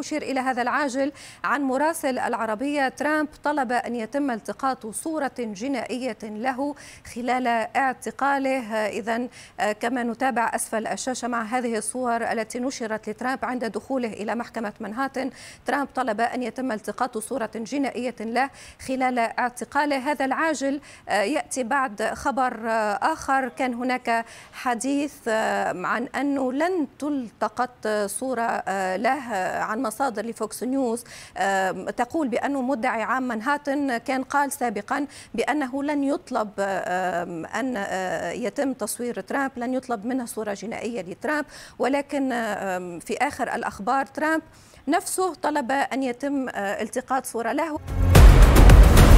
أشير إلى هذا العاجل عن مراسل العربية ترامب طلب أن يتم التقاط صورة جنائية له خلال اعتقاله إذا آه، كما نتابع أسفل الشاشة مع هذه الصور التي نشرت لترامب عند دخوله إلى محكمة منهاتن ترامب طلب أن يتم التقاط صورة جنائية له خلال اعتقاله هذا العاجل آه، يأتي بعد خبر آه، آخر كان هناك حديث عن أنه لن تلتقط صورة له عن مصادر لفوكس نيوز تقول بأنه مدعي عام منهاتن كان قال سابقا بأنه لن يطلب أن يتم تصوير ترامب لن يطلب منه صورة جنائية لترامب ولكن في آخر الأخبار ترامب نفسه طلب أن يتم التقاط صورة له